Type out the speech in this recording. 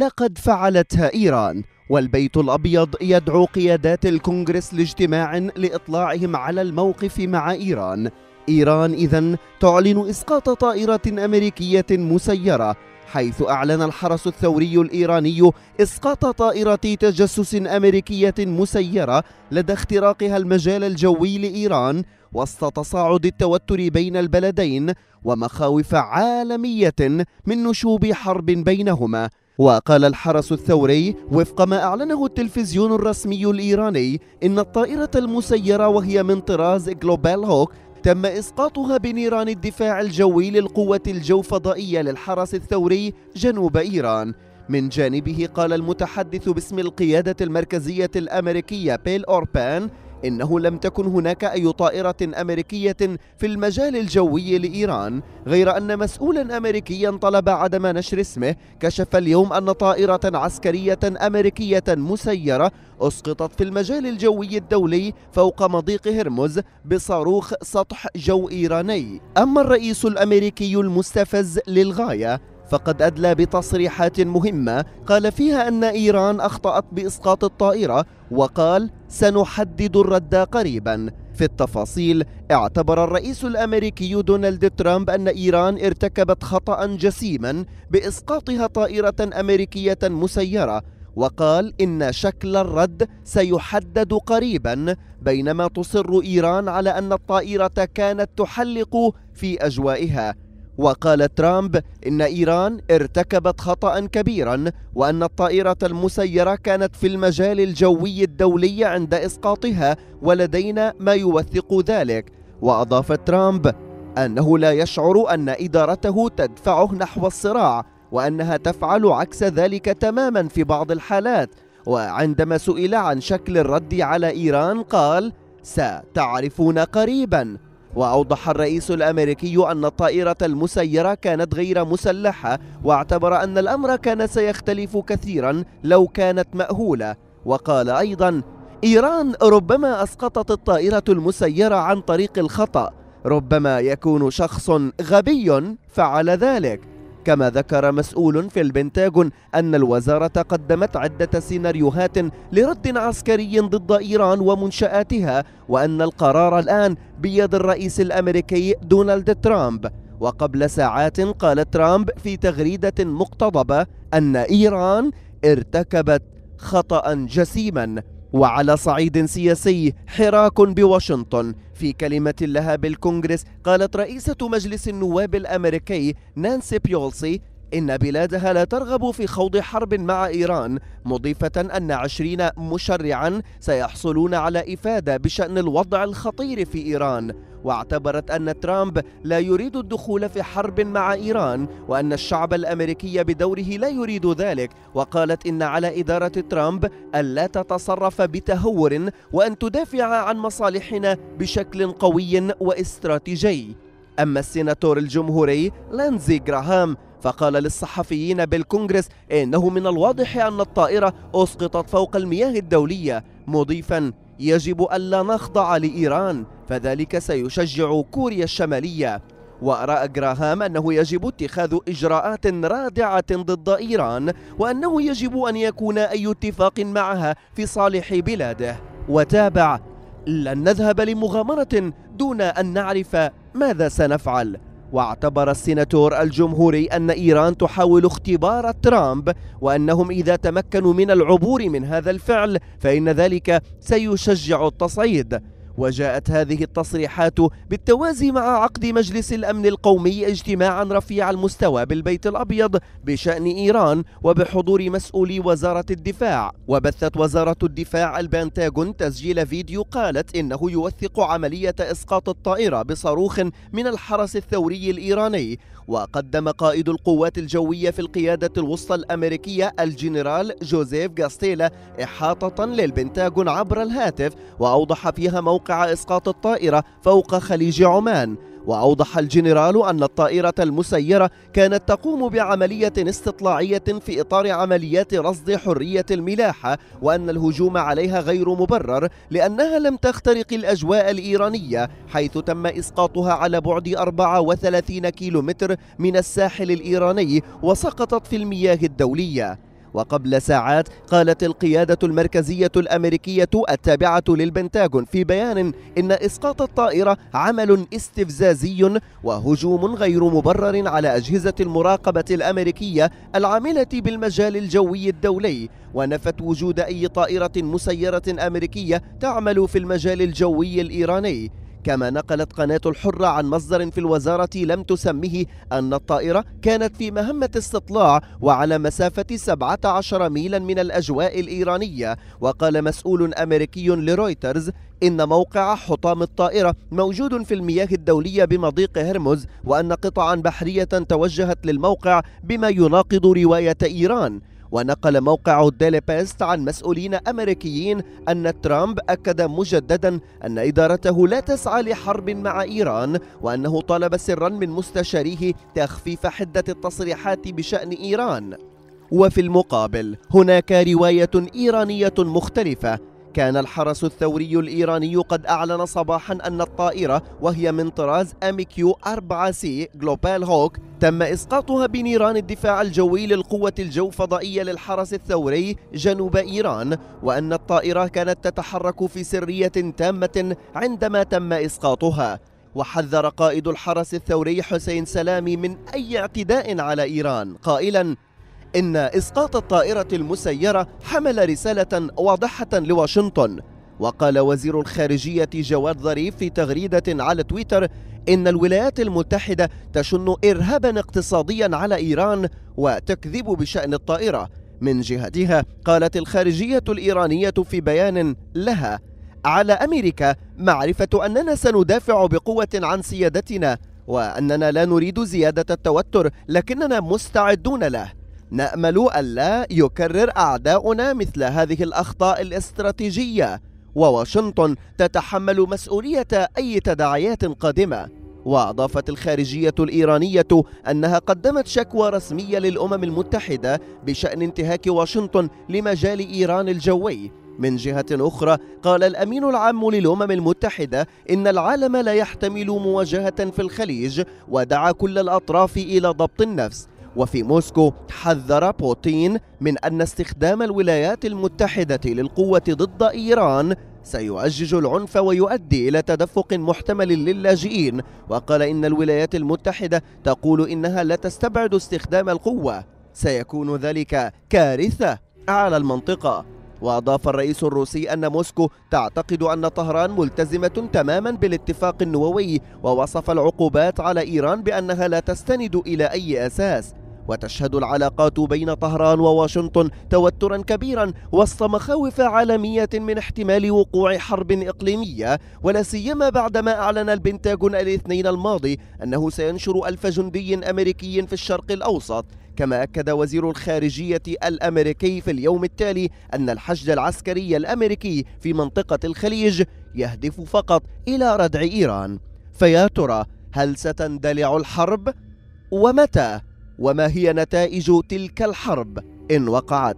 لقد فعلتها إيران والبيت الأبيض يدعو قيادات الكونغرس لاجتماع لإطلاعهم على الموقف مع إيران إيران إذا تعلن إسقاط طائرة أمريكية مسيرة حيث أعلن الحرس الثوري الإيراني إسقاط طائرة تجسس أمريكية مسيرة لدى اختراقها المجال الجوي لإيران وسط تصاعد التوتر بين البلدين ومخاوف عالمية من نشوب حرب بينهما وقال الحرس الثوري وفق ما أعلنه التلفزيون الرسمي الإيراني إن الطائرة المسيرة وهي من طراز جلوبال هوك تم إسقاطها بنيران الدفاع الجوي للقوة الجوفضائية للحرس الثوري جنوب إيران من جانبه قال المتحدث باسم القيادة المركزية الأمريكية بيل أوربان إنه لم تكن هناك أي طائرة أمريكية في المجال الجوي لإيران غير أن مسؤولا أمريكيا طلب عدم نشر اسمه كشف اليوم أن طائرة عسكرية أمريكية مسيرة أسقطت في المجال الجوي الدولي فوق مضيق هرمز بصاروخ سطح جو إيراني أما الرئيس الأمريكي المستفز للغاية فقد أدلى بتصريحات مهمة قال فيها أن إيران أخطأت بإسقاط الطائرة وقال سنحدد الرد قريبا في التفاصيل اعتبر الرئيس الأمريكي دونالد ترامب أن إيران ارتكبت خطأ جسيما بإسقاطها طائرة أمريكية مسيرة وقال إن شكل الرد سيحدد قريبا بينما تصر إيران على أن الطائرة كانت تحلق في أجوائها وقال ترامب إن إيران ارتكبت خطأ كبيرا وأن الطائرة المسيرة كانت في المجال الجوي الدولي عند إسقاطها ولدينا ما يوثق ذلك وأضاف ترامب أنه لا يشعر أن إدارته تدفعه نحو الصراع وأنها تفعل عكس ذلك تماما في بعض الحالات وعندما سئل عن شكل الرد على إيران قال ستعرفون قريباً وأوضح الرئيس الأمريكي أن الطائرة المسيرة كانت غير مسلحة واعتبر أن الأمر كان سيختلف كثيرا لو كانت مأهولة وقال أيضا إيران ربما أسقطت الطائرة المسيرة عن طريق الخطأ ربما يكون شخص غبي فعل ذلك كما ذكر مسؤول في البنتاغون أن الوزارة قدمت عدة سيناريوهات لرد عسكري ضد إيران ومنشآتها وأن القرار الآن بيد الرئيس الأمريكي دونالد ترامب وقبل ساعات قال ترامب في تغريدة مقتضبة أن إيران ارتكبت خطأ جسيما وعلى صعيد سياسي حراك بواشنطن في كلمة لها بالكونغرس قالت رئيسة مجلس النواب الأمريكي نانسي بيولسي إن بلادها لا ترغب في خوض حرب مع إيران مضيفة أن عشرين مشرعا سيحصلون على إفادة بشأن الوضع الخطير في إيران واعتبرت أن ترامب لا يريد الدخول في حرب مع إيران وأن الشعب الأمريكي بدوره لا يريد ذلك وقالت إن على إدارة ترامب ألا تتصرف بتهور وأن تدافع عن مصالحنا بشكل قوي واستراتيجي أما السيناتور الجمهوري لينزي جراهام فقال للصحفيين بالكونغرس إنه من الواضح أن الطائرة أسقطت فوق المياه الدولية مضيفا يجب ألا نخضع لإيران فذلك سيشجع كوريا الشمالية وأرى جراهام أنه يجب اتخاذ إجراءات رادعة ضد إيران وأنه يجب أن يكون أي اتفاق معها في صالح بلاده وتابع لن نذهب لمغامرة دون أن نعرف ماذا سنفعل؟ واعتبر السيناتور الجمهوري أن إيران تحاول اختبار ترامب وأنهم إذا تمكنوا من العبور من هذا الفعل فإن ذلك سيشجع التصعيد وجاءت هذه التصريحات بالتوازي مع عقد مجلس الأمن القومي اجتماعا رفيع المستوى بالبيت الأبيض بشأن إيران وبحضور مسؤولي وزارة الدفاع وبثت وزارة الدفاع البنتاغون تسجيل فيديو قالت إنه يوثق عملية إسقاط الطائرة بصاروخ من الحرس الثوري الإيراني وقدم قائد القوات الجوية في القيادة الوسطى الأمريكية الجنرال جوزيف جاستيلا إحاطة للبنتاجون عبر الهاتف وأوضح فيها موقع إسقاط الطائرة فوق خليج عمان وأوضح الجنرال أن الطائرة المسيرة كانت تقوم بعملية استطلاعية في إطار عمليات رصد حرية الملاحة وأن الهجوم عليها غير مبرر لأنها لم تخترق الأجواء الإيرانية حيث تم إسقاطها على بعد 34 كيلومتر من الساحل الإيراني وسقطت في المياه الدولية وقبل ساعات قالت القيادة المركزية الأمريكية التابعة للبنتاغون في بيان إن إسقاط الطائرة عمل استفزازي وهجوم غير مبرر على أجهزة المراقبة الأمريكية العاملة بالمجال الجوي الدولي ونفت وجود أي طائرة مسيرة أمريكية تعمل في المجال الجوي الإيراني كما نقلت قناة الحرة عن مصدر في الوزارة لم تسمه أن الطائرة كانت في مهمة استطلاع وعلى مسافة 17 ميلا من الأجواء الإيرانية وقال مسؤول أمريكي لرويترز إن موقع حطام الطائرة موجود في المياه الدولية بمضيق هرمز وأن قطعا بحرية توجهت للموقع بما يناقض رواية إيران ونقل موقع ديلي بيست عن مسؤولين أمريكيين أن ترامب أكد مجددا أن إدارته لا تسعى لحرب مع إيران وأنه طلب سرا من مستشاريه تخفيف حدة التصريحات بشأن إيران وفي المقابل هناك رواية إيرانية مختلفة كان الحرس الثوري الإيراني قد أعلن صباحا أن الطائرة وهي من طراز أميكيو 4 سي جلوبال هوك تم إسقاطها بنيران الدفاع الجوي للقوة الجو فضائية للحرس الثوري جنوب إيران وأن الطائرة كانت تتحرك في سرية تامة عندما تم إسقاطها وحذر قائد الحرس الثوري حسين سلامي من أي اعتداء على إيران قائلاً إن إسقاط الطائرة المسيرة حمل رسالة واضحة لواشنطن وقال وزير الخارجية جواد ظريف في تغريدة على تويتر إن الولايات المتحدة تشن إرهابا اقتصاديا على إيران وتكذب بشأن الطائرة من جهتها قالت الخارجية الإيرانية في بيان لها على أمريكا معرفة أننا سندافع بقوة عن سيادتنا وأننا لا نريد زيادة التوتر لكننا مستعدون له نأمل ألا يكرر أعداؤنا مثل هذه الأخطاء الاستراتيجية وواشنطن تتحمل مسؤولية أي تداعيات قادمة وأضافت الخارجية الإيرانية أنها قدمت شكوى رسمية للأمم المتحدة بشأن انتهاك واشنطن لمجال إيران الجوي من جهة أخرى قال الأمين العام للأمم المتحدة إن العالم لا يحتمل مواجهة في الخليج ودعا كل الأطراف إلى ضبط النفس وفي موسكو حذر بوتين من أن استخدام الولايات المتحدة للقوة ضد إيران سيؤجج العنف ويؤدي إلى تدفق محتمل للاجئين وقال إن الولايات المتحدة تقول إنها لا تستبعد استخدام القوة سيكون ذلك كارثة على المنطقة وأضاف الرئيس الروسي أن موسكو تعتقد أن طهران ملتزمة تماما بالاتفاق النووي ووصف العقوبات على إيران بأنها لا تستند إلى أي أساس وتشهد العلاقات بين طهران وواشنطن توترا كبيرا وسط مخاوف عالمية من احتمال وقوع حرب إقليمية ولا سيما بعدما أعلن البنتاغون الاثنين الماضي أنه سينشر ألف جندي أمريكي في الشرق الأوسط كما أكد وزير الخارجية الأمريكي في اليوم التالي أن الحشد العسكري الأمريكي في منطقة الخليج يهدف فقط إلى ردع إيران فيا ترى هل ستندلع الحرب؟ ومتى؟ وما هي نتائج تلك الحرب إن وقعت